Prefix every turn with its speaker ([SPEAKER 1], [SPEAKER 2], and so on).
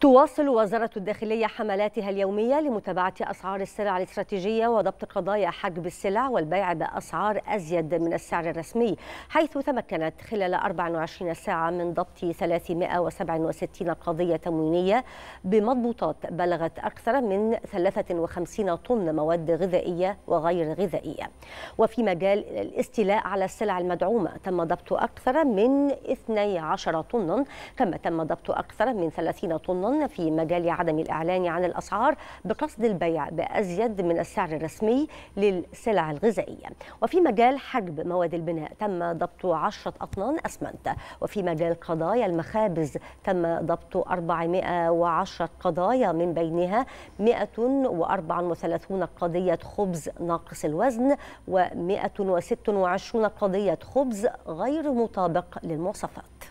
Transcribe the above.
[SPEAKER 1] تواصل وزارة الداخلية حملاتها اليومية لمتابعة أسعار السلع الاستراتيجية وضبط قضايا حجب السلع والبيع بأسعار أزيد من السعر الرسمي حيث تمكنت خلال 24 ساعة من ضبط 367 قضية تموينية بمضبوطات بلغت أكثر من 53 طن مواد غذائية وغير غذائية وفي مجال الاستيلاء على السلع المدعومة تم ضبط أكثر من 12 طن كما تم ضبط أكثر من 30 طن الأيران في مجال عدم الإعلان عن الأسعار بقصد البيع بأزيد من السعر الرسمي للسلع الغذائية وفي مجال حجب مواد البناء تم ضبط 10 أطنان أسمنت وفي مجال قضايا المخابز تم ضبط 410 قضايا من بينها 134 قضية خبز ناقص الوزن و 126 قضية خبز غير مطابق للمواصفات